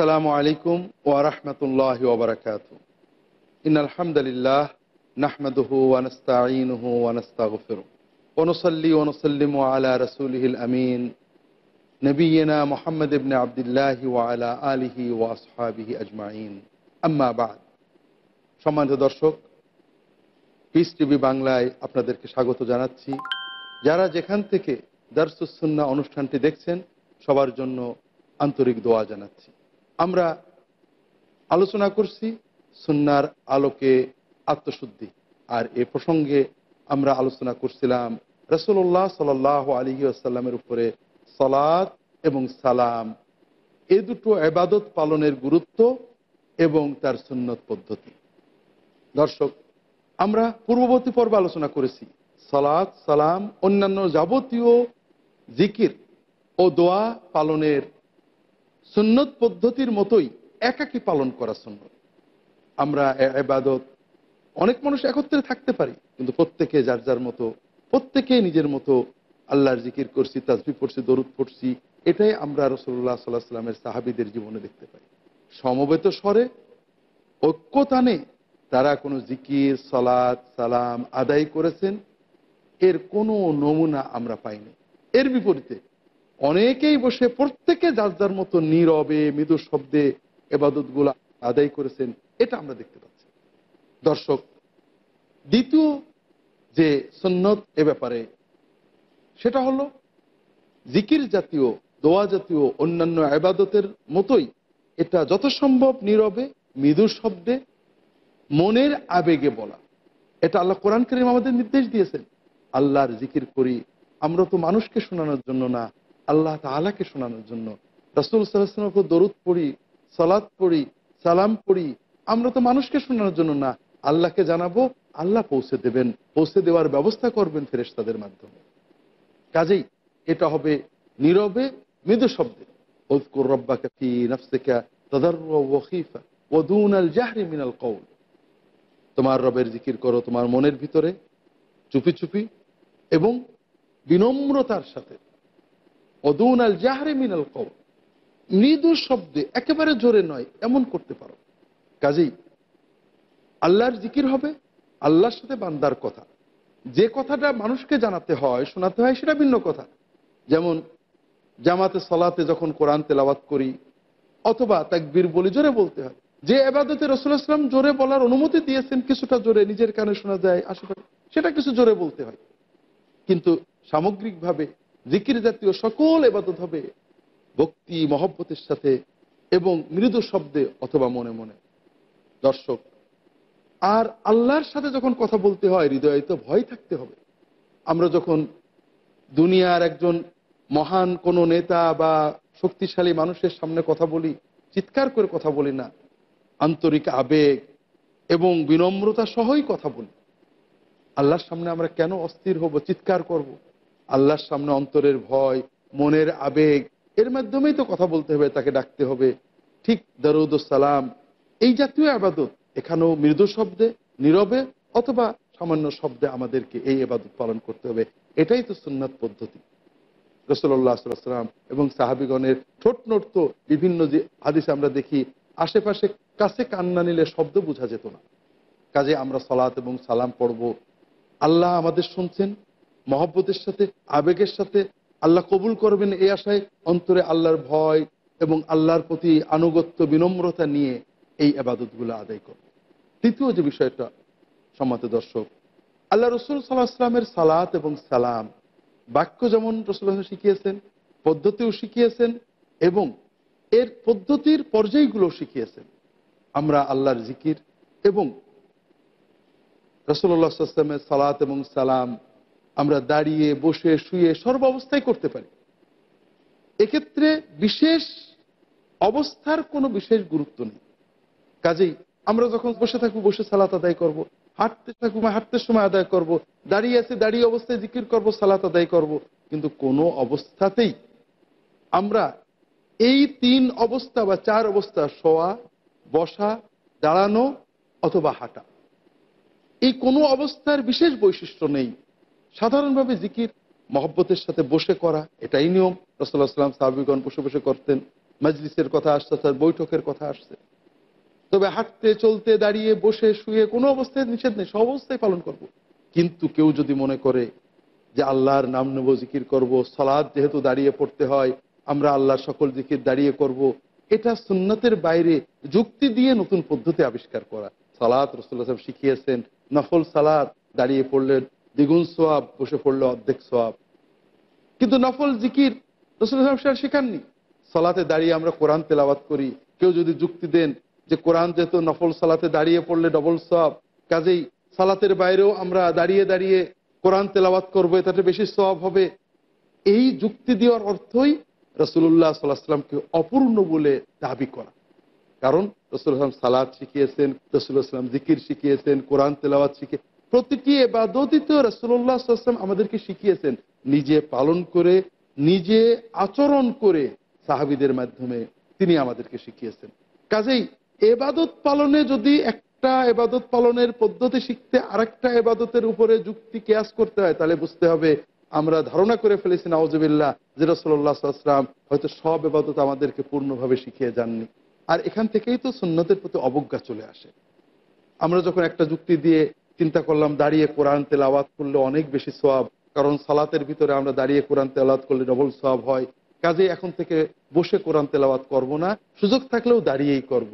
আসসালামু আলাইকুম ওয়ারহমতুল্লাহ ওবরাকাত ইন আলহামদুলিল্লাহ সম্মানিত দর্শক পিস টিভি বাংলায় আপনাদেরকে স্বাগত জানাচ্ছি যারা যেখান থেকে দারসুসন্না অনুষ্ঠানটি দেখছেন সবার জন্য আন্তরিক দোয়া জানাচ্ছি আমরা আলোচনা করছি সুনার আলোকে আত্মশুদ্ধি আর এ প্রসঙ্গে আমরা আলোচনা করছিলাম রসুল্লাহ সাল আলী আসাল্লামের উপরে সালাদ এবং সালাম এ দুটো এবাদত পালনের গুরুত্ব এবং তার সুন্নত পদ্ধতি দর্শক আমরা পূর্ববর্তী পর্ব আলোচনা করেছি সালাদ সালাম অন্যান্য যাবতীয় জিকির ও দোয়া পালনের সুন্নত পদ্ধতির মতোই একাকি পালন করা সুন্নত আমরা এবাদত অনেক মানুষ একত্রে থাকতে পারি কিন্তু প্রত্যেকে যার যার মতো প্রত্যেকে নিজের মতো আল্লাহর জিকির করছি তাজবি পড়ছি দরুদ পড়ছি এটাই আমরা রসল্লাহ সাল্লাহ সাল্লামের সাহাবিদের জীবনে দেখতে পাই সমবেত স্বরে ঐক্যতানে তারা কোনো জিকির সলাদ সালাম আদায় করেছেন এর কোনো নমুনা আমরা পাইনি এর বিপরীতে অনেকেই বসে প্রত্যেকে যার যার মতো নীরবে মৃদু শব্দে এবাদত গুলা আদায় করেছেন এটা আমরা দেখতে পাচ্ছি দর্শক দ্বিতীয় যে সন্ন্যত এ ব্যাপারে সেটা হলো জিকির জাতীয় দোয়া জাতীয় অন্যান্য আবাদতের মতোই এটা যত সম্ভব নীরবে মৃদু শব্দে মনের আবেগে বলা এটা আল্লাহ কোরআন করিম আমাদের নির্দেশ দিয়েছেন আল্লাহর জিকির করি আমরা তো মানুষকে শোনানোর জন্য না আল্লাহ তালাকে শোনানোর জন্য রাসুল সাল্লাহামকে দরুদ পড়ি সালাদ পড়ি সালাম পড়ি আমরা তো মানুষকে শোনানোর জন্য না আল্লাহকে জানাবো আল্লাহ পৌঁছে দেবেন পৌঁছে দেওয়ার ব্যবস্থা করবেন ফেরেস্তাদের মাধ্যমে কাজেই এটা হবে নীরবে মৃদু শব্দে ওদকুর রব্বা কাফি নফসেকা তদারিফা ওদুন আল জাহরি মিনাল কৌল তোমার রবের জিকির করো তোমার মনের ভিতরে চুপি চুপি এবং বিনম্রতার সাথে অদৌন আল জাহারে মিনাল কৌ মৃদু শব্দে একেবারে জোরে নয় এমন করতে পারো কাজেই আল্লাহর জিকির হবে আল্লাহর সাথে বান্দার কথা যে কথাটা মানুষকে জানাতে হয় শোনাতে হয় সেটা ভিন্ন কথা যেমন জামাতে সলাতে যখন কোরআন তেলাবাত করি অথবা তাকবীর বলি জোরে বলতে হয় যে এবাদতে রসুল ইসলাম জোরে বলার অনুমতি দিয়েছেন কিছুটা জোরে নিজের কানে শোনা যায় আশেপাশে সেটা কিছু জোরে বলতে হয় কিন্তু সামগ্রিকভাবে জিকির জাতীয় সকল এবাদত হবে ভক্তি মহব্বতের সাথে এবং মৃদু শব্দে অথবা মনে মনে দর্শক আর আল্লাহর সাথে যখন কথা বলতে হয় হৃদয়ে তো ভয় থাকতে হবে আমরা যখন দুনিয়ার একজন মহান কোনো নেতা বা শক্তিশালী মানুষের সামনে কথা বলি চিৎকার করে কথা বলি না আন্তরিক আবেগ এবং বিনম্রতা সহই কথা বলি আল্লাহর সামনে আমরা কেন অস্থির হব চিৎকার করবো আল্লাহর সামনে অন্তরের ভয় মনের আবেগ এর মাধ্যমেই তো কথা বলতে হবে তাকে ডাকতে হবে ঠিক দারুদ সালাম এই জাতীয় আবাদত এখানেও মৃদু শব্দে নীরবে অথবা সামান্য শব্দে আমাদেরকে এই আবাদত পালন করতে হবে এটাই তো সুন্নাত পদ্ধতি রসল্লাহ সাল্লাম এবং সাহাবিগণের ঠোঁট তো বিভিন্ন যে হাদিস আমরা দেখি আশেপাশে কাছে কান্না নিলে শব্দ বোঝা যেত না কাজে আমরা সালাত এবং সালাম পড়ব আল্লাহ আমাদের শুনছেন মহব্বতের সাথে আবেগের সাথে আল্লাহ কবুল করবেন এই আশায় অন্তরে আল্লাহর ভয় এবং আল্লাহর প্রতি আনুগত্য বিনম্রতা নিয়ে এই আবাদতগুলো আদায় করবে তৃতীয় যে বিষয়টা সম্মত দর্শক আল্লাহ রসুল সাল্লাহ আসলামের সালাত এবং সালাম বাক্য যেমন রসুল শিখিয়েছেন পদ্ধতিও শিখিয়েছেন এবং এর পদ্ধতির পর্যায়গুলো শিখিয়েছেন আমরা আল্লাহর জিকির এবং রসুল্লাহ আসলামের সালাত এবং সালাম আমরা দাঁড়িয়ে বসে শুয়ে সর্ব অবস্থায় করতে পারি এক্ষেত্রে বিশেষ অবস্থার কোনো বিশেষ গুরুত্ব নেই কাজেই আমরা যখন বসে থাকবো বসে সালাত আদায় করব। হাঁটতে থাকবো হাঁটতে সময় আদায় করব। দাঁড়িয়ে আছে দাঁড়িয়ে অবস্থায় জিকির করব সালাত আদায় করব। কিন্তু কোনো অবস্থাতেই আমরা এই তিন অবস্থা বা চার অবস্থা শোয়া বসা দাঁড়ানো অথবা হাঁটা এই কোনো অবস্থার বিশেষ বৈশিষ্ট্য নেই সাধারণভাবে জিকির মহব্বতের সাথে বসে করা এটাই নিয়ম রসল্লাহ সাল্লাম সাহাবিগণ বসে বসে করতেন মজলিসের কথা আসছে তার বৈঠকের কথা আসছে তবে হাঁটতে চলতে দাঁড়িয়ে বসে শুয়ে কোনো অবস্থায় নিষেধ নেই সব অবস্থায় পালন করব। কিন্তু কেউ যদি মনে করে যে আল্লাহর নাম নেব জিকির করবো সলাদ যেহেতু দাঁড়িয়ে পড়তে হয় আমরা আল্লাহর সকল জিকির দাঁড়িয়ে করব। এটা সুন্নতের বাইরে যুক্তি দিয়ে নতুন পদ্ধতি আবিষ্কার করা সালাদ রসুল্লাহ সাহেব শিখিয়েছেন নফল সালাদ দাঁড়িয়ে পড়লেন দ্বিগুণ সোয়াব বসে পড়লো অর্ধেক সোয়াব কিন্তু নফল জিকির রসুল সাহেব শেখাননি সালাতে দাঁড়িয়ে আমরা কোরআন তেলাবাত করি কেউ যদি যুক্তি দেন যে কোরআন যেহেতু নফল সালাতে দাঁড়িয়ে পড়লে ডবল সব কাজেই সালাতের বাইরেও আমরা দাঁড়িয়ে দাঁড়িয়ে কোরআন তেলাবাত করবো তাতে বেশি সব হবে এই যুক্তি দেওয়ার অর্থই রসুল্লাহ সাল্লাহামকে অপূর্ণ বলে দাবি করা কারণ রসুল সালাদ শিখিয়েছেন রসুল্লাহ সাল্লাম জিকির শিখিয়েছেন কোরআন তেলাওয়াত শিখিয়ে প্রতিটি এবাদতিতে রসুল্লাহ আসলাম আমাদেরকে শিখিয়েছেন নিজে পালন করে নিজে আচরণ করে সাহাবিদের মাধ্যমে তিনি আমাদেরকে শিখিয়েছেন কাজেই এবাদত পালনে যদি একটা এবাদত পালনের পদ্ধতি শিখতে আরেকটা এবাদতের উপরে যুক্তি কেয়াস করতে হয় তাহলে বুঝতে হবে আমরা ধারণা করে ফেলেছি নওয়াজবিল্লা যে রসল্লাহাম হয়তো সব এবাদত আমাদেরকে পূর্ণভাবে শিখিয়ে যাননি আর এখান থেকেই তো সুন্নতের প্রতি অবজ্ঞা চলে আসে আমরা যখন একটা যুক্তি দিয়ে চিন্তা করলাম দাঁড়িয়ে কোরআন তেলাওয়াত করলে অনেক বেশি সোয়াব কারণ সালাতের ভিতরে আমরা দাঁড়িয়ে কোরআন আওয়াত করলে ডবল সোয়াব হয় কাজে এখন থেকে বসে কোরআন তেলাওয়াত করবো না সুযোগ থাকলেও দাঁড়িয়েই করব।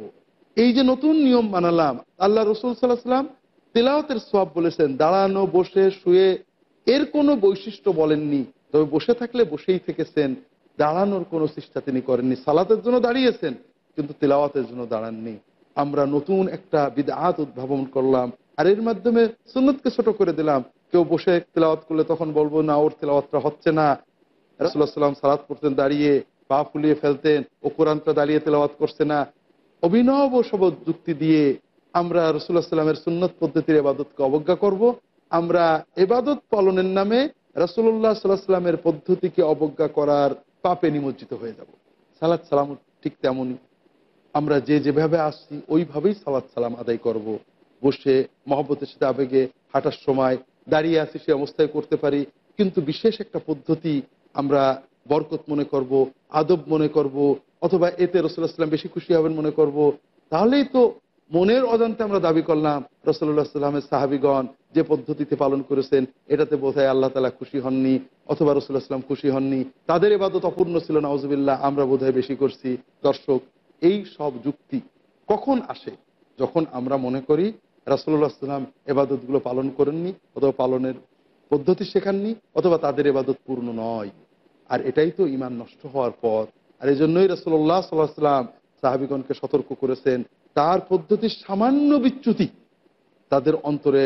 এই যে নতুন নিয়ম বানালাম আল্লাহ রসুল সাল্লাহ সাল্লাম তেলাওয়াতের সোয়াব বলেছেন দাঁড়ানো বসে শুয়ে এর কোনো বৈশিষ্ট্য বলেননি তবে বসে থাকলে বসেই থেকেছেন দাঁড়ানোর কোনো চেষ্টা তিনি করেননি সালাতের জন্য দাঁড়িয়েছেন কিন্তু তেলাওয়াতের জন্য দাঁড়াননি আমরা নতুন একটা বিদাত উদ্ভাবন করলাম আর এর মাধ্যমে সুন্নতকে ছোট করে দিলাম কেউ বসে তেলাওয়াত করলে তখন বলবো না ওর তেলাওয়াতটা হচ্ছে না রাসুল্লাহ সাল্লাম সালাত করতেন দাঁড়িয়ে পা ফুলিয়ে ফেলতেন ও কোরআনটা দাঁড়িয়ে তেলাওয়াত করছে না অভিনব সব যুক্তি দিয়ে আমরা রসুল্লাহ সাল্লামের সুন্নত পদ্ধতির এবাদতকে অবজ্ঞা করব। আমরা এবাদত পালনের নামে রসুল্লাহ সাল্লাহ সাল্লামের পদ্ধতিকে অবজ্ঞা করার পাপে নিমজ্জিত হয়ে যাব সালাদ সালাম ঠিক তেমনই আমরা যে যেভাবে আসছি ওইভাবেই সালাদ সালাম আদায় করব। বসে মহব্বতের সাথে আবেগে হাঁটার সময় দাঁড়িয়ে আছি সে অবস্থায় করতে পারি কিন্তু বিশেষ একটা পদ্ধতি আমরা বরকত মনে করব আদব মনে করব অথবা এতে রসুল্লাহাম বেশি খুশি হবেন মনে করব তাহলেই তো মনের অজান্তে আমরা দাবি করলাম রসল্লাহ সাল্লামের সাহাবিগণ যে পদ্ধতিতে পালন করেছেন এটাতে বোধহয় আল্লাহ তালা খুশি হননি অথবা রসুল্লাহ সাল্লাম খুশি হননি তাদের এবাদত অপূর্ণ ছিল ওজবিল্লাহ আমরা বোধহয় বেশি করছি দর্শক এই সব যুক্তি কখন আসে যখন আমরা মনে করি রাসুল্লাহ সাল্লাম এবাদতগুলো পালন করেননি অথবা পালনের পদ্ধতি শেখাননি অথবা তাদের এবাদত পূর্ণ নয় আর এটাই তো ইমান নষ্ট হওয়ার পথ আর এই জন্যই রাসুল্লাহ সাল্লাহ সাল্লাম সাহাবিগণকে সতর্ক করেছেন তার পদ্ধতির সামান্য বিচ্যুতি তাদের অন্তরে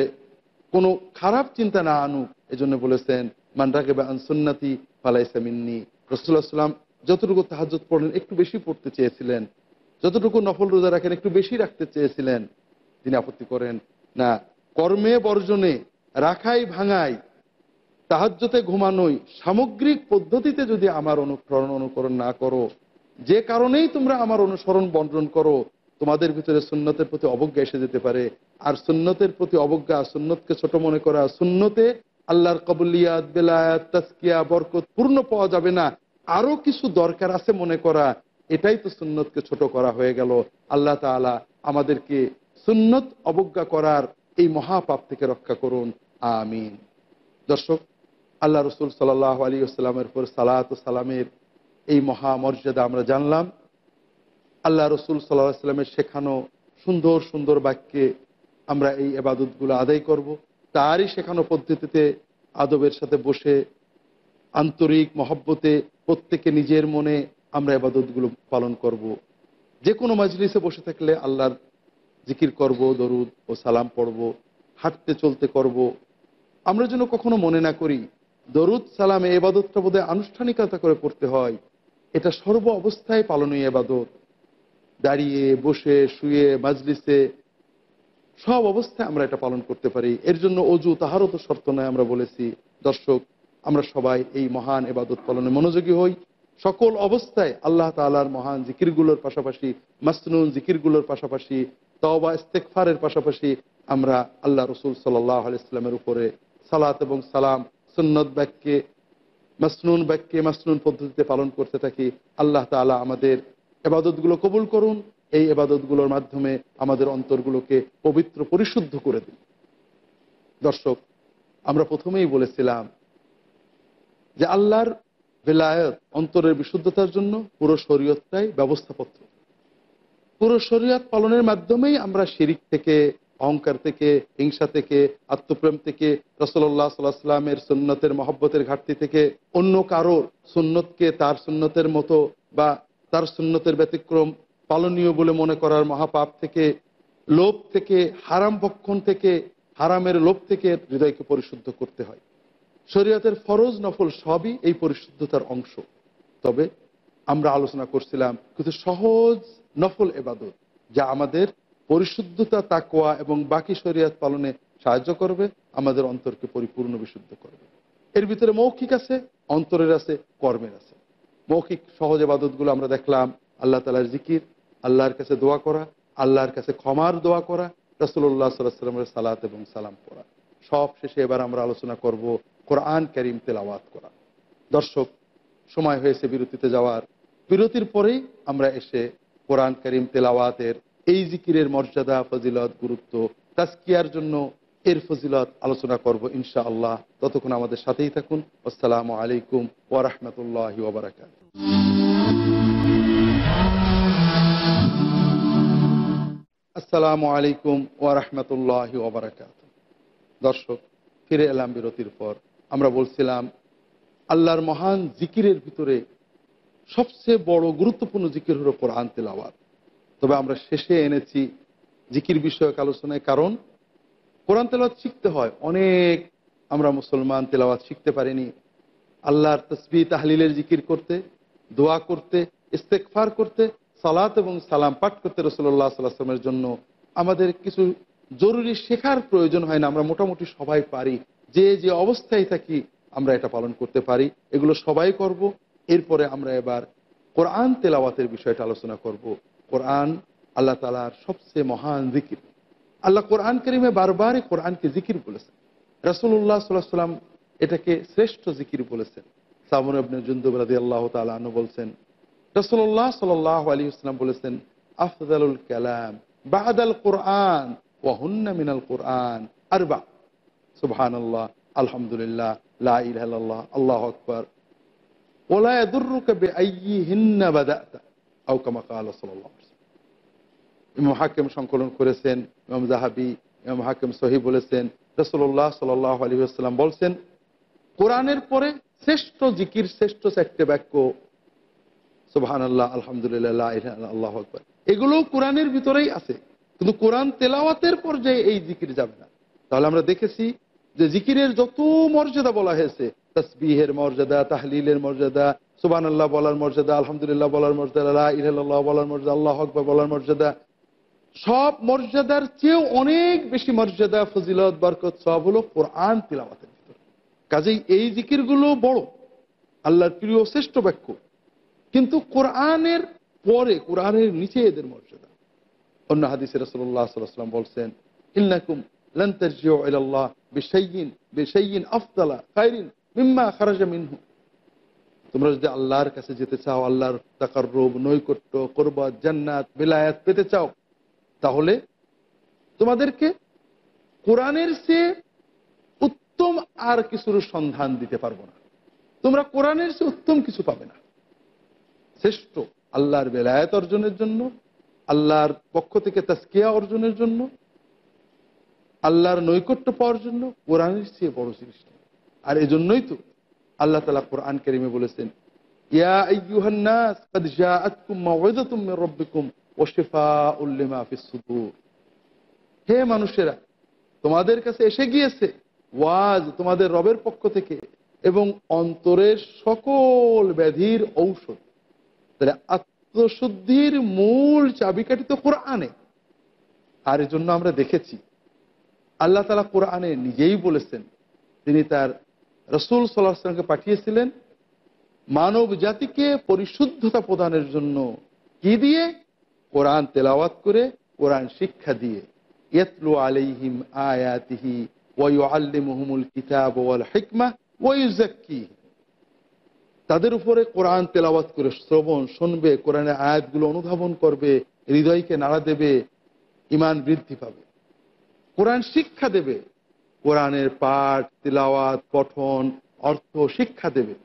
কোনো খারাপ চিন্তা না আনুক এজন্য বলেছেন মানরাকে বা আনসন্নাতি ফালাইসামিননি রসুল্লাহ সাল্লাম যতটুকু তাহাজত পড়লেন একটু বেশি পড়তে চেয়েছিলেন যতটুকু নফল রোজা রাখেন একটু বেশি রাখতে চেয়েছিলেন তিনি আপত্তি করেন না কর্মে বর্জনে রাখাই ভাঙাই সাহায্যতে ঘুমানোই সামগ্রিক পদ্ধতিতে যদি আমার অনুকরণ অনুকরণ না করো যে কারণেই তোমরা আমার অনুসরণ বন্টন করো তোমাদের ভিতরে সুন্নতের প্রতি অবজ্ঞা এসে যেতে পারে আর সুন্নতের প্রতি অবজ্ঞা সুন্নতকে ছোট মনে করা সুন্নতে আল্লাহর কবুলিয়াত বেলায়াত তাস্কিয়া বরকত পূর্ণ পাওয়া যাবে না আরো কিছু দরকার আছে মনে করা এটাই তো সুন্নতকে ছোট করা হয়ে গেল আল্লাহ তালা আমাদেরকে সুন্নত অবজ্ঞা করার এই মহাপাপ থেকে রক্ষা করুন আমিন দর্শক আল্লাহ রসুল সাল্লাহ আলী আসসালামের পর সালাত সালামের এই মহামর্যাদা আমরা জানলাম আল্লাহ রসুল সাল্লাহ সাল্লামের শেখানো সুন্দর সুন্দর বাক্যে আমরা এই এবাদতগুলো আদায় করব। তারই শেখানো পদ্ধতিতে আদবের সাথে বসে আন্তরিক মহব্বতে প্রত্যেকে নিজের মনে আমরা এবাদতগুলো পালন করব। যে কোনো মাজলিসে বসে থাকলে আল্লাহর জিকির করব দরুদ ও সালাম পড়ব হাঁটতে চলতে করব আমরা যেন কখনো মনে না করি দরুদ সালামে এবাদতটা বোধহয় আনুষ্ঠানিকতা করে করতে হয় এটা সর্ব অবস্থায় পালনীয় এবাদত দাঁড়িয়ে বসে শুয়ে মাজলিসে সব অবস্থায় আমরা এটা পালন করতে পারি এর জন্য অজু তাহারও তো শর্ত নয় আমরা বলেছি দর্শক আমরা সবাই এই মহান এবাদত পালনে মনোযোগী হই সকল অবস্থায় আল্লাহ তালার মহান জিকিরগুলোর পাশাপাশি মাসনুন জিকিরগুলোর পাশাপাশি তবা ইস্তেকফারের পাশাপাশি আমরা আল্লাহ রসুল সাল্লাহ আলাইস্লামের উপরে সালাত এবং সালাম সুন্নত বাক্যে মাসনুন বাক্যে মাসনুন পদ্ধতিতে পালন করতে থাকি আল্লাহ তালা আমাদের এবাদতগুলো কবুল করুন এই এবাদতগুলোর মাধ্যমে আমাদের অন্তরগুলোকে পবিত্র পরিশুদ্ধ করে দিন দর্শক আমরা প্রথমেই বলেছিলাম যে আল্লাহর বেলায়ত অন্তরের বিশুদ্ধতার জন্য পুরো শরীয়তটাই ব্যবস্থাপত্র পুরো শরীয়ত পালনের মাধ্যমেই আমরা শিরিক থেকে অহংকার থেকে হিংসা থেকে আত্মপ্রেম থেকে রসল্লাহ সাল্লামের সুন্নতের মহব্বতের ঘাটতি থেকে অন্য কারোর সুন্নতকে তার সুন্নতের মতো বা তার সুন্নতের ব্যতিক্রম পালনীয় বলে মনে করার মহাপাপ থেকে লোভ থেকে হারাম ভক্ষণ থেকে হারামের লোভ থেকে হৃদয়কে পরিশুদ্ধ করতে হয় শরীয়তের ফরজ নফল সবই এই পরিশুদ্ধতার অংশ তবে আমরা আলোচনা করছিলাম কিন্তু সহজ নফল এবাদত যা আমাদের পরিশুদ্ধতা তাকোয়া এবং বাকি শরিয়াত পালনে সাহায্য করবে আমাদের অন্তরকে পরিপূর্ণ বিশুদ্ধ করবে এর ভিতরে মৌখিক আছে অন্তরের আছে কর্মের আছে মৌখিক সহজ এবাদতগুলো আমরা দেখলাম আল্লাহ তালার জিকির আল্লাহর কাছে দোয়া করা আল্লাহর কাছে ক্ষমার দোয়া করা রসুল্লাহ সাল্লাহ সাল্লামের সালাত এবং সালাম পড়া সব শেষে এবার আমরা আলোচনা করব কোরআন করিম তেলাওয়াত করা দর্শক সময় হয়েছে বিরতিতে যাওয়ার বিরতির পরেই আমরা এসে কোরআন করিম তেলাওয়াতের এই জিকিরের মর্যাদা ফজিলত গুরুত্ব তাস্কিয়ার জন্য এর ফজিলত আলোচনা করব ইনশা আল্লাহ ততক্ষণ আমাদের সাথেই থাকুন আসসালামু আলাইকুম ওয়ারহমতুল্লাহ ওবরাকাত আসসালামু আলাইকুম ওয়ারহমতুল্লাহ ওবরাকাত দর্শক ফিরে এলাম বিরতির পর আমরা বলছিলাম আল্লাহর মহান জিকিরের ভিতরে সবচেয়ে বড় গুরুত্বপূর্ণ জিকির হলো কোরআন তেলাওয়াত তবে আমরা শেষে এনেছি জিকির বিষয়ক আলোচনায় কারণ কোরআন তেলাওয়াত শিখতে হয় অনেক আমরা মুসলমান তেলাওয়াত শিখতে পারিনি আল্লাহর তসবি তাহলিলের জিকির করতে দোয়া করতে ইস্তেকফার করতে সালাত এবং সালাম পাঠ করতে রসল্লাহ সাল্লামের জন্য আমাদের কিছু জরুরি শেখার প্রয়োজন হয় না আমরা মোটামুটি সবাই পারি যে যে অবস্থায় থাকি আমরা এটা পালন করতে পারি এগুলো সবাই করব এরপরে আমরা এবার কোরআন তেলাওয়াতের বিষয়টা আলোচনা করব কোরআন আল্লাহ তালার সবচেয়ে মহান জিকির আল্লাহ কোরআন করিমে বারবারই কোরআনকে জিকির বলেছেন রসুল্লাহ সাল্লাহ সাল্লাম এটাকে শ্রেষ্ঠ জিকির বলেছেন সামন আবনে জুন্দুব রাজি আল্লাহ তালু বলছেন রসুল্লাহ সাল্লাহ আলী ইসলাম বলেছেন আফজালুল কালাম বাহাদাল কোরআন ওয়াহুন্না মিনাল কোরআন আর বা সুবহান আল্লাহ আলহামদুলিল্লাহ লাহ আল্লাহ আকবর হাকিম সংকলন করেছেন ইমাম জাহাবি ইমাম হাকিম সহি বলেছেন রসল্লাহ সাল আলী আসসালাম বলছেন কোরআনের পরে শ্রেষ্ঠ জিকির শ্রেষ্ঠ চারটে বাক্য সোহান আল্লাহ আলহামদুলিল্লাহ আল্লাহ আকবর এগুলো কোরআনের ভিতরেই আছে কিন্তু কোরআন তেলাওয়াতের পর্যায়ে এই জিকির যাবে না তাহলে আমরা দেখেছি যে জিকিরের যত মর্যাদা বলা হয়েছে তসবিহের মর্যাদা তাহলিলের মর্যাদা সুবান আল্লাহ বলার মর্যাদা আলহামদুলিল্লাহ বলার মর্যাদা আল্লাহ ইহ্লাহ বলার মর্যাদা আল্লাহ হকবা বলার মর্যাদা সব মর্যাদার চেয়েও অনেক বেশি মর্যাদা ফজিলত বরকত সব হলো কোরআন তিলামাতের ভিতরে কাজেই এই জিকিরগুলো বড় আল্লাহর প্রিয় শ্রেষ্ঠ বাক্য কিন্তু কোরআনের পরে কোরআনের নিচে এদের মর্যাদা অন্য হাদিসের রসল্লাহ সাল্লাম বলছেন ইল্লাকুম লন্তর্জিও আল্লাহ বিশাইন বিশাইন আফতালা খাইরিন মিম্মা খারাজা মিনহু তোমরা যদি আল্লাহর কাছে যেতে চাও আল্লাহর তাকার রোব নৈকট্য করবত জান্নাত বেলায়াত পেতে চাও তাহলে তোমাদেরকে কোরআনের চেয়ে উত্তম আর কিছুর সন্ধান দিতে পারবো না তোমরা কোরআনের চেয়ে উত্তম কিছু পাবে না শ্রেষ্ঠ আল্লাহর বেলায়াত অর্জনের জন্য আল্লাহর পক্ষ থেকে তাস্কিয়া অর্জনের জন্য আল্লাহর নৈকট্য পাওয়ার জন্য কোরআনের চেয়ে বড় জিনিস নেই আর এজন্যই তো আল্লাহ তালা কোরআন কেরিমে বলেছেন হে মানুষেরা তোমাদের কাছে এসে গিয়েছে ওয়াজ তোমাদের রবের পক্ষ থেকে এবং অন্তরের সকল ব্যাধির ঔষধ তাহলে আত্মশুদ্ধির মূল চাবিকাঠি তো কোরআনে আর এজন্য আমরা দেখেছি আল্লাহ তালা কোরআনে নিজেই বলেছেন তিনি তার রসুল সাল্লাহ সাল্লামকে পাঠিয়েছিলেন মানব জাতিকে পরিশুদ্ধতা প্রদানের জন্য কি দিয়ে কোরআন তেলাওয়াত করে কোরআন শিক্ষা দিয়ে ইয়তলু আলাইহিম আয়াতিহি ওয়াইমুল কিতাব ওয়াল হিকমা ওয়াইজাক্কি তাদের উপরে কোরআন তেলাওয়াত করে শ্রবণ শুনবে কোরআনের আয়াতগুলো অনুধাবন করবে হৃদয়কে নাড়া দেবে ইমান বৃদ্ধি পাবে কোরআন শিক্ষা দেবে কোরআনের পাঠ তিলাওয়াত পঠন অর্থ শিক্ষা দেবে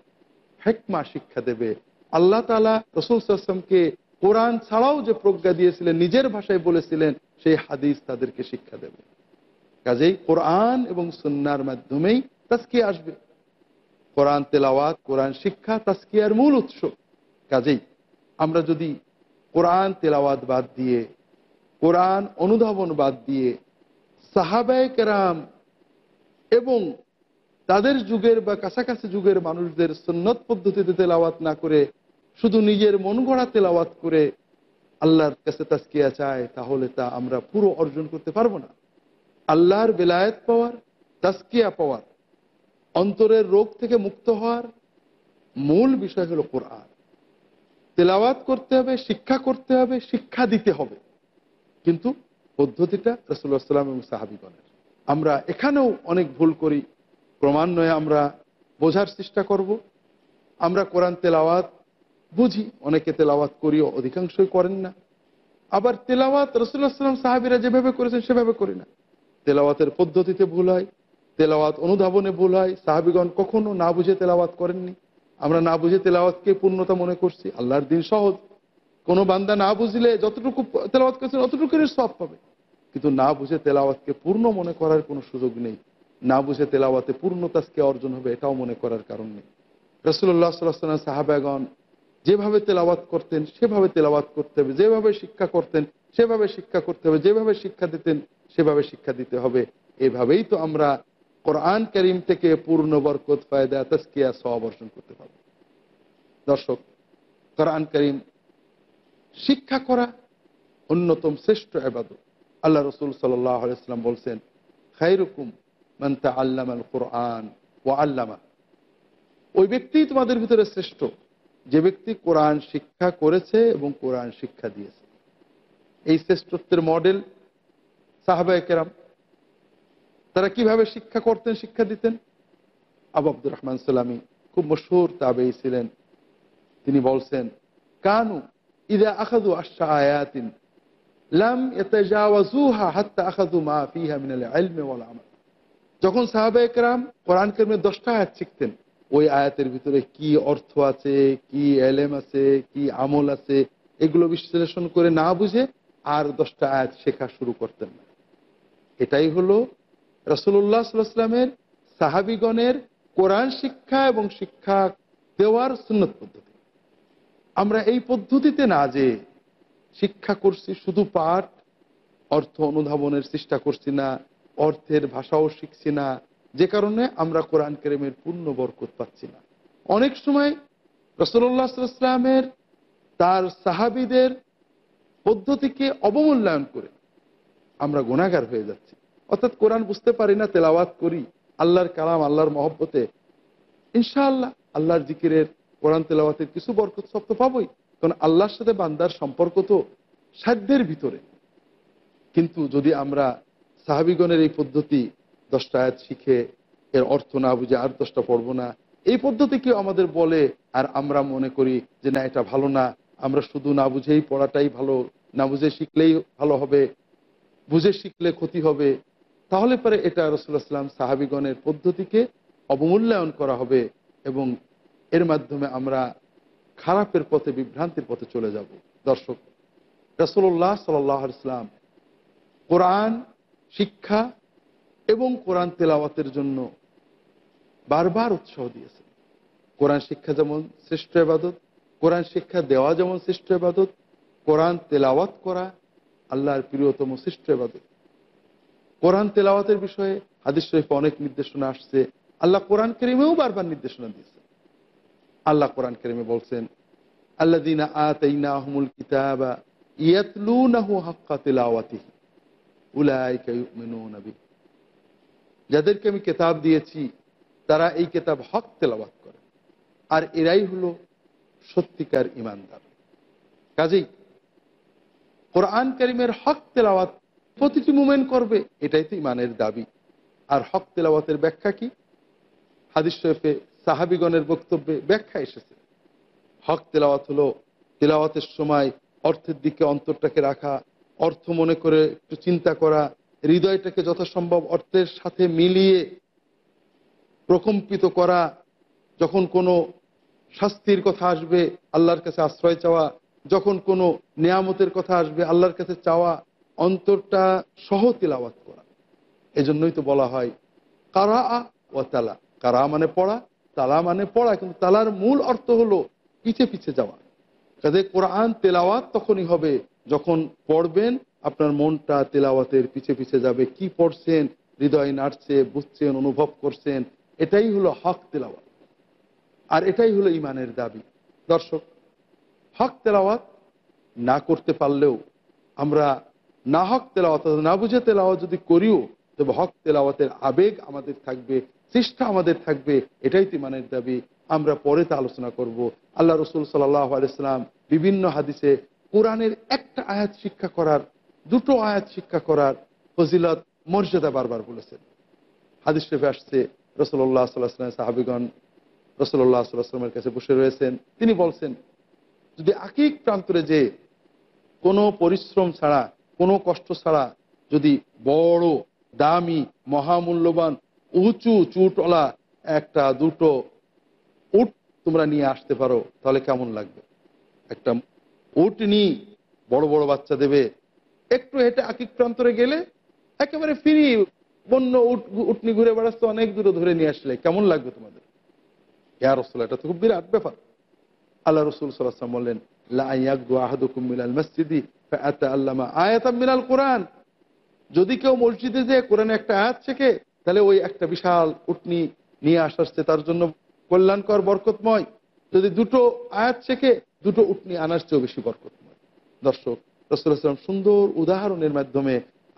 হেকমা শিক্ষা দেবে আল্লাহ তালা রসুল কোরআন ছাড়াও যে প্রজ্ঞা দিয়েছিলেন নিজের ভাষায় বলেছিলেন সেই হাদিস তাদেরকে শিক্ষা দেবে কাজেই কোরআন এবং সন্ন্যার মাধ্যমেই তাস্কি আসবে কোরআন তেলাওয়াত কোরআন শিক্ষা তাস্কিয়ার মূল উৎস কাজেই আমরা যদি কোরআন তেলাওয়াত বাদ দিয়ে কোরআন অনুধাবন বাদ দিয়ে সাহাবায় কেরাম এবং তাদের যুগের বা কাছাকাছি যুগের মানুষদের সন্ন্যত পদ্ধতিতে তেলাওয়াত না করে শুধু নিজের মন গড়া তেলাওয়াত করে আল্লাহর কাছে তাস্কিয়া চায় তাহলে তা আমরা পুরো অর্জন করতে পারবো না আল্লাহর বেলায়েত পাওয়ার তাস্কিয়া পাওয়ার অন্তরের রোগ থেকে মুক্ত হওয়ার মূল বিষয় হলো কোরআন তেলাওয়াত করতে হবে শিক্ষা করতে হবে শিক্ষা দিতে হবে কিন্তু পদ্ধতিটা রসুল্লাহ সাল্লাম এবং বলেন আমরা এখানেও অনেক ভুল করি ক্রমান্বয়ে আমরা বোঝার চেষ্টা করব আমরা কোরআন তেলাওয়াত বুঝি অনেকে তেলাওয়াত করিও অধিকাংশই করেন না আবার তেলাওয়াত রসুল্লাহ সাল্লাম সাহাবিরা যেভাবে করেছেন সেভাবে করি না তেলাওয়াতের পদ্ধতিতে ভুল হয় তেলাওয়াত অনুধাবনে ভুল হয় সাহাবিগণ কখনো না বুঝে তেলাওয়াত করেননি আমরা না বুঝে তেলাওয়াতকে পূর্ণতা মনে করছি আল্লাহর দিন সহজ কোনো বান্দা না বুঝলে যতটুকু তেলাওয়াত করেছেন অতটুকুরই সব পাবে কিন্তু না বুঝে তেলাওয়াতকে পূর্ণ মনে করার কোনো সুযোগ নেই না বুঝে তেলাওয়াতে পূর্ণতাজকে অর্জন হবে এটাও মনে করার কারণ নেই রসুল্লাহ সাল্লাহ সাহাবাগন যেভাবে তেলাওয়াত করতেন সেভাবে তেলাওয়াত করতে হবে যেভাবে শিক্ষা করতেন সেভাবে শিক্ষা করতে হবে যেভাবে শিক্ষা দিতেন সেভাবে শিক্ষা দিতে হবে এভাবেই তো আমরা কোরআন করিম থেকে পূর্ণ বরকত ফায়দা তাস্কিয়া সব অর্জন করতে পারব দর্শক কোরআন করিম শিক্ষা করা অন্যতম শ্রেষ্ঠ আবাদত আল্লাহ রসুল সাল্লাম বলছেন খাইরুকুম মান্তা আল্লাম আল কোরআন ও আল্লামা ওই ব্যক্তি তোমাদের ভিতরে শ্রেষ্ঠ যে ব্যক্তি কোরআন শিক্ষা করেছে এবং কোরআন শিক্ষা দিয়েছে এই শ্রেষ্ঠত্বের মডেল সাহাবা কেরাম তারা কিভাবে শিক্ষা করতেন শিক্ষা দিতেন আবু আব্দুর রহমান সাল্লামী খুব মশহুর তাবেই ছিলেন তিনি বলছেন কানু ইদা আখাদু আশা আয়াতিন লাম এতেজাওয়াজুহা হাত্তা আখাজু মা ফিহা মিনাল আলমে ওয়াল যখন সাহাবা একরাম কোরআন করিমের দশটা আয়াত শিখতেন ওই আয়াতের ভিতরে কি অর্থ আছে কি এলেম আছে কি আমল আছে এগুলো বিশ্লেষণ করে না বুঝে আর দশটা আয়াত শেখা শুরু করতেন না এটাই হলো রসুল্লাহ সাল্লামের সাহাবিগণের কোরআন শিক্ষা এবং শিক্ষা দেওয়ার সুন্নত পদ্ধতি আমরা এই পদ্ধতিতে না যে শিক্ষা করছি শুধু পাঠ অর্থ অনুধাবনের চেষ্টা করছি না অর্থের ভাষাও শিখছি না যে কারণে আমরা কোরআন কেরেমের পূর্ণ বরকত পাচ্ছি না অনেক সময় রসল্লা সাল্লামের তার সাহাবিদের পদ্ধতিকে অবমূল্যায়ন করে আমরা গুণাগার হয়ে যাচ্ছি অর্থাৎ কোরআন বুঝতে পারি না তেলাওয়াত করি আল্লাহর কালাম আল্লাহর মহব্বতে ইনশাআল্লাহ আল্লাহর জিকিরের কোরআন তেলাওয়াতের কিছু বরকত সব তো পাবই কারণ আল্লাহর সাথে বান্দার সম্পর্ক তো সাধ্যের ভিতরে কিন্তু যদি আমরা সাহাবিগণের এই পদ্ধতি দশটা আয়াত শিখে এর অর্থ না বুঝে আর দশটা পড়বো না এই পদ্ধতি কেউ আমাদের বলে আর আমরা মনে করি যে না এটা ভালো না আমরা শুধু না বুঝেই পড়াটাই ভালো না বুঝে শিখলেই ভালো হবে বুঝে শিখলে ক্ষতি হবে তাহলে পরে এটা রসুল্লাহ সাল্লাম সাহাবিগণের পদ্ধতিকে অবমূল্যায়ন করা হবে এবং এর মাধ্যমে আমরা খারাপের পথে বিভ্রান্তির পথে চলে যাব দর্শক রসল্লাহ সাল্লাহ ইসলাম কোরআন শিক্ষা এবং কোরআন তেলাওয়াতের জন্য বারবার উৎসাহ দিয়েছে কোরআন শিক্ষা যেমন শ্রেষ্ঠ এবাদত কোরআন শিক্ষা দেওয়া যেমন শ্রেষ্ঠ এবাদত কোরআন তেলাওয়াত করা আল্লাহর প্রিয়তম শ্রেষ্ঠ এবাদত কোরআন তেলাওয়াতের বিষয়ে হাদিস শরীফ অনেক নির্দেশনা আসছে আল্লাহ কোরআন কেরিমেও বারবার নির্দেশনা দিয়েছে আল্লাহ কোরআন কেরেমে বলছেন আল্লাদিনা যাদেরকে আমি কেতাব দিয়েছি তারা এই কেতাব হক তেলাবাত করে আর এরাই হলো সত্যিকার ইমানদার কাজেই কোরআন করিমের হক তেলাওয়াত প্রতিটি মুমেন্ট করবে এটাই তো ইমানের দাবি আর হক তেলাওয়াতের ব্যাখ্যা কি হাদিস শরীফে সাহাবিগণের বক্তব্যে ব্যাখ্যা এসেছে হক তেলাওয়াত হলো তেলাওয়াতের সময় অর্থের দিকে অন্তরটাকে রাখা অর্থ মনে করে একটু চিন্তা করা হৃদয়টাকে যথাসম্ভব অর্থের সাথে মিলিয়ে প্রকম্পিত করা যখন কোনো শাস্তির কথা আসবে আল্লাহর কাছে আশ্রয় চাওয়া যখন কোনো নিয়ামতের কথা আসবে আল্লাহর কাছে চাওয়া অন্তরটা সহ তেলাওয়াত করা এজন্যই তো বলা হয় কারা আ ও তালা কারা মানে পড়া তালা মানে পড়া কিন্তু তালার মূল অর্থ হলো পিছে পিছে যাওয়া কাজে কোরআন তেলাওয়াত তখনই হবে যখন পড়বেন আপনার মনটা তেলাওয়াতের পিছে পিছে যাবে কি পড়ছেন হৃদয় নাড়ছে বুঝছেন অনুভব করছেন এটাই হলো হক তেলাওয়াত আর এটাই হলো ইমানের দাবি দর্শক হক তেলাওয়াত না করতে পারলেও আমরা না হক তেলাওয়াত না বুঝে তেলাওয়াত যদি করিও তবে হক তেলাওয়াতের আবেগ আমাদের থাকবে চেষ্টা আমাদের থাকবে এটাই তিমানের দাবি আমরা পরে তা আলোচনা করব আল্লাহ রসুল সাল্লাহ আলাইসালাম বিভিন্ন হাদিসে কোরআনের একটা আয়াত শিক্ষা করার দুটো আয়াত শিক্ষা করার ফজিলত মর্যাদা বারবার বলেছেন হাদিস শরীফে আসছে রসল্লাহ সাল্লাহামের সাহাবিগণ রসল্লাহ সাল্লাহামের কাছে বসে রয়েছেন তিনি বলছেন যদি আকিক প্রান্তরে যে কোনো পরিশ্রম ছাড়া কোনো কষ্ট ছাড়া যদি বড় দামি মহামূল্যবান উঁচু চুটলা একটা দুটো উট তোমরা নিয়ে আসতে পারো তাহলে কেমন লাগবে একটা উটনি বড় বড় বাচ্চা দেবে একটু হেঁটে আকিক্রান্তরে গেলে একেবারে ফিরি বন্য উট উটনি ঘুরে বেড়াচ্ছে অনেক দূরে ধরে নিয়ে আসলে কেমন লাগবে তোমাদের ইয়া রসুল এটা তো খুব বিরাট ব্যাপার আল্লাহ রসুল সাল্লাম বললেন যদি কেউ মসজিদে যে কোরআন একটা আয়াত শেখে তাহলে ওই একটা বিশাল উটনি নিয়ে আসছে তার জন্য কল্যাণকর বরকতময় যদি দুটো আয়াত শেখে দুটো উটনি আনার চেয়েও বেশি বরকতময় দর্শক রসুলাম সুন্দর উদাহরণের মাধ্যমে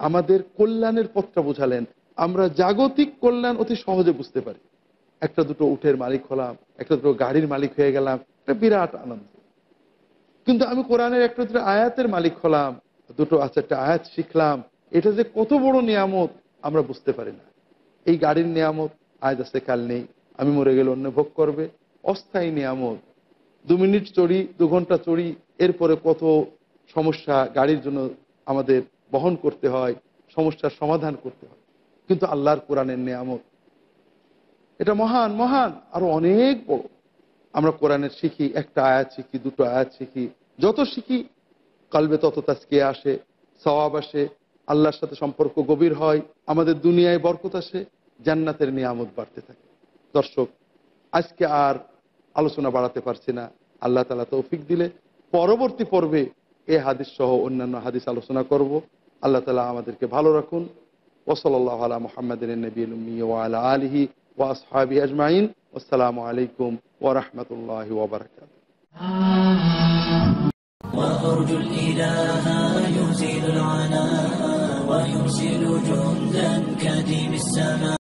আমাদের কল্যাণের পথটা বোঝালেন আমরা জাগতিক কল্যাণ অতি সহজে বুঝতে পারি একটা দুটো উঠের মালিক হলাম একটা দুটো গাড়ির মালিক হয়ে গেলাম একটা বিরাট আনন্দ কিন্তু আমি কোরআনের একটা দুটো আয়াতের মালিক হলাম দুটো আচারটা একটা আয়াত শিখলাম এটা যে কত বড় নিয়ামত আমরা বুঝতে পারি না এই গাড়ির নিয়ামত আজ আছে কাল নেই আমি মরে গেলে অন্য ভোগ করবে অস্থায়ী নিয়ামত দু মিনিট চড়ি দু ঘন্টা চড়ি এরপরে কত সমস্যা গাড়ির জন্য আমাদের বহন করতে হয় সমস্যার সমাধান করতে হয় কিন্তু আল্লাহর কোরআনের নিয়ামত এটা মহান মহান আরো অনেক বড় আমরা কোরআনের শিখি একটা আয়াত শিখি দুটো আয়াত শিখি যত শিখি কালবে তত তাজকিয়ে আসে সওয়াব আসে আল্লাহর সাথে সম্পর্ক গভীর হয় আমাদের দুনিয়ায় বরকত আসে জান্নাতের নিয়ামত বাড়তে থাকে দর্শক আজকে আর আলোচনা বাড়াতে পারছি না আল্লাহ তালা তৌফিক দিলে পরবর্তী পর্বে এ হাদিস সহ অন্যান্য হাদিস আলোচনা করব আল্লাহ তালা আমাদেরকে ভালো রাখুন ওসলাল আলা মোহাম্মদিন নবী আলহি ওয়াসহাবি আজমাইন আসসালামু আলাইকুম ওরহমতুল্লাহ ওবরাকাত وأرجو الإله يزيل العناء ويرسل جندا كديم السماء